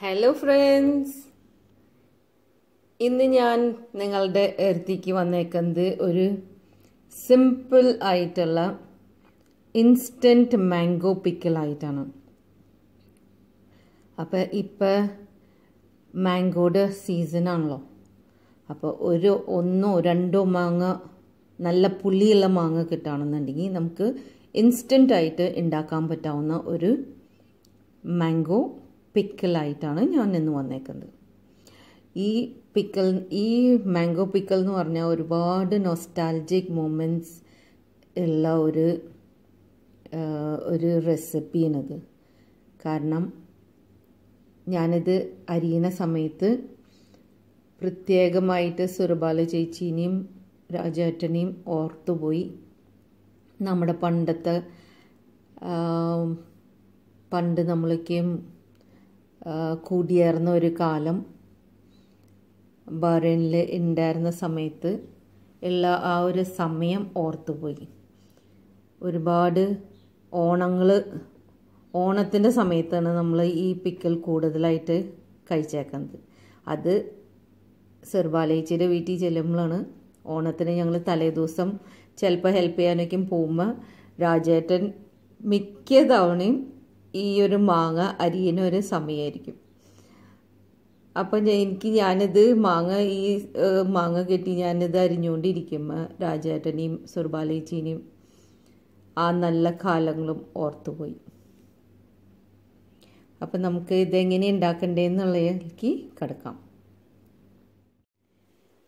hello friends ഇന്ന് ഞാൻ നിങ്ങളുടെ എർത്തിക്ക് വന്നേക്കുന്നത് ഒരു സിമ്പിൾ ആയിട്ടുള്ള ഇൻസ്റ്റൻറ്റ് മാംഗോ പിക്കിളായിട്ടാണ് അപ്പോൾ ഇപ്പോൾ മാംഗോയുടെ സീസണാണല്ലോ അപ്പോൾ ഒരു ഒന്നോ രണ്ടോ മാങ്ങ നല്ല പുളിയുള്ള മാങ്ങ കിട്ടുകയാണെന്നുണ്ടെങ്കിൽ നമുക്ക് ആയിട്ട് ഉണ്ടാക്കാൻ പറ്റാവുന്ന ഒരു മാംഗോ പിക്കിളായിട്ടാണ് ഞാൻ ഇന്ന് വന്നേക്കുന്നത് ഈ പിക്കിൾ ഈ മാംഗോ പിക്കിൾ എന്ന് പറഞ്ഞാൽ ഒരുപാട് നൊസ്റ്റാൾജിക് മൊമെൻറ്റ്സ് ഉള്ള ഒരു ഒരു റെസിപ്പിയാണിത് കാരണം ഞാനിത് അരിയണ സമയത്ത് പ്രത്യേകമായിട്ട് സുരബാല ചേച്ചീനെയും രാജേട്ടനെയും ഓർത്തുപോയി നമ്മുടെ പണ്ടത്തെ പണ്ട് നമ്മളൊക്കെയും കൂടിയായിരുന്ന ഒരു കാലം ബറേനിൽ ഉണ്ടായിരുന്ന സമയത്ത് എല്ലാ ആ ഒരു സമയം ഓർത്തുപോയി ഒരുപാട് ഓണങ്ങൾ ഓണത്തിൻ്റെ സമയത്താണ് നമ്മൾ ഈ പിക്കൽ കൂടുതലായിട്ട് കഴിച്ചേക്കുന്നത് അത് സെർബാലേച്ചിയുടെ വീട്ടിൽ ചെല്ലുമ്പോഴാണ് ഓണത്തിന് ഞങ്ങൾ തലേദിവസം ചിലപ്പോൾ ഹെൽപ്പ് ചെയ്യാനൊക്കെ പോകുമ്പോൾ രാജേട്ടൻ മിക്ക തവണയും ഈ ഒരു മാങ്ങ അരിയുന്ന ഒരു സമയമായിരിക്കും അപ്പം എനിക്ക് ഞാനത് മാങ്ങ ഈ മാങ്ങ കെട്ടി ഞാനത് അരിഞ്ഞുകൊണ്ടിരിക്കും രാജേട്ടനെയും സുർബാലേച്ചീനെയും ആ നല്ല കാലങ്ങളും ഓർത്തുപോയി അപ്പം നമുക്ക് ഇതെങ്ങനെ ഉണ്ടാക്കണ്ടേന്നുള്ളതിലേക്ക് കിടക്കാം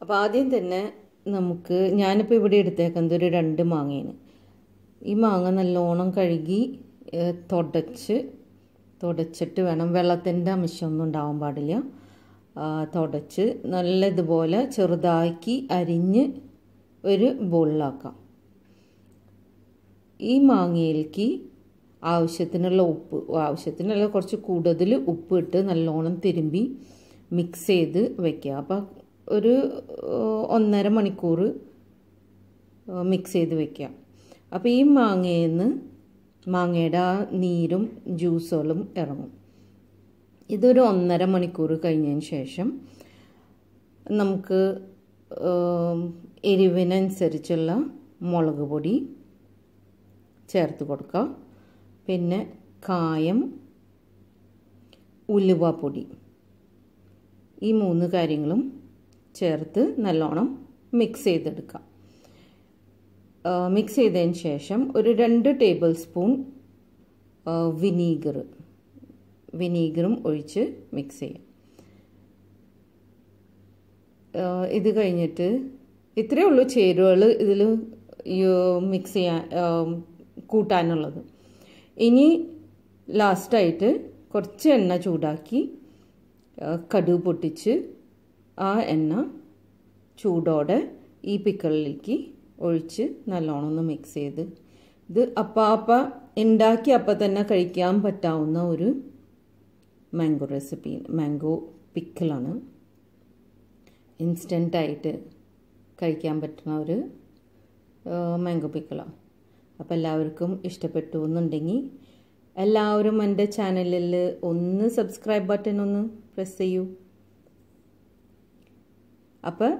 അപ്പോൾ ആദ്യം തന്നെ നമുക്ക് ഞാനിപ്പോൾ ഇവിടെ എടുത്തേക്കുന്നത് ഒരു രണ്ട് മാങ്ങയാണ് ഈ മാങ്ങ നല്ലോണം കഴുകി തുടച്ച് തുടച്ചിട്ട് വേണം വെള്ളത്തിൻ്റെ അംശമൊന്നും ഉണ്ടാവാൻ പാടില്ല തുടച്ച് ഇതുപോലെ ചെറുതാക്കി അരിഞ്ഞ് ഒരു ബോളിലാക്കാം ഈ മാങ്ങയിലേക്ക് ആവശ്യത്തിനുള്ള ഉപ്പ് ആവശ്യത്തിനുള്ള കുറച്ച് കൂടുതൽ ഉപ്പ് ഇട്ട് നല്ലോണം തിരുമ്പി മിക്സ് ചെയ്ത് വെക്കുക അപ്പം ഒരു ഒന്നര മണിക്കൂർ മിക്സ് ചെയ്ത് വെക്കുക അപ്പോൾ ഈ മാങ്ങയിൽ നിന്ന് മാങ്ങയുടെ ആ നീരും ജ്യൂസുകളും ഇറങ്ങും ഇതൊരു ഒന്നര മണിക്കൂർ കഴിഞ്ഞതിന് ശേഷം നമുക്ക് എരിവിനനുസരിച്ചുള്ള മുളക് പൊടി ചേർത്ത് കൊടുക്കുക പിന്നെ കായം ഉലുവപ്പൊടി ഈ മൂന്ന് കാര്യങ്ങളും ചേർത്ത് നല്ലോണം മിക്സ് ചെയ്തെടുക്കാം മിക്സ് ചെയ്തതിന് ശേഷം ഒരു രണ്ട് ടേബിൾ സ്പൂൺ വിനീഗർ വിനീഗറും ഒഴിച്ച് മിക്സ് ചെയ്യാം ഇത് കഴിഞ്ഞിട്ട് ഇത്രയേ ഉള്ളൂ ചേരുവകൾ ഇതിൽ മിക്സ് ചെയ്യാൻ കൂട്ടാനുള്ളത് ഇനി ലാസ്റ്റായിട്ട് കുറച്ച് എണ്ണ ചൂടാക്കി കടുക് പൊട്ടിച്ച് ആ എണ്ണ ചൂടോടെ ഈ പിക്കളിലേക്ക് ഒഴിച്ച് നല്ലോണം ഒന്ന് മിക്സ് ചെയ്ത് ഇത് അപ്പാപ്പ ഉണ്ടാക്കി അപ്പം തന്നെ കഴിക്കാൻ പറ്റാവുന്ന ഒരു മാംഗോ റെസിപ്പി മാംഗോ പിക്കിളാണ് ഇൻസ്റ്റൻ്റായിട്ട് കഴിക്കാൻ പറ്റുന്ന ഒരു മാംഗോ പിക്കിളാണ് അപ്പോൾ എല്ലാവർക്കും ഇഷ്ടപ്പെട്ടു എന്നുണ്ടെങ്കിൽ എല്ലാവരും എൻ്റെ ചാനലിൽ ഒന്ന് സബ്സ്ക്രൈബ് ബട്ടൺ ഒന്ന് പ്രസ് ചെയ്യൂ അപ്പോൾ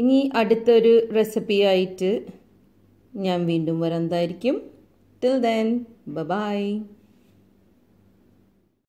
ഇനി അടുത്തൊരു റെസിപ്പി ആയിട്ട് ഞാൻ വീണ്ടും വരാന്തായിരിക്കും ടിൽ ദെൻ ബ ബൈ